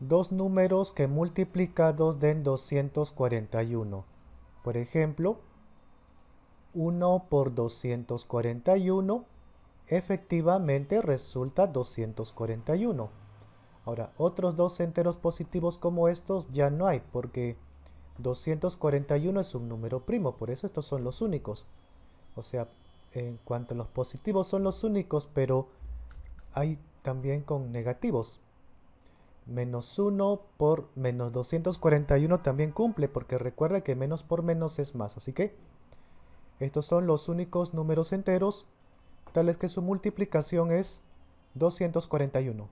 dos números que multiplicados den 241. Por ejemplo, 1 por 241 efectivamente resulta 241. Ahora, otros dos enteros positivos como estos ya no hay porque 241 es un número primo, por eso estos son los únicos. O sea, en cuanto a los positivos son los únicos, pero hay también con negativos. Menos 1 por menos 241 también cumple, porque recuerda que menos por menos es más. Así que estos son los únicos números enteros, tales que su multiplicación es 241.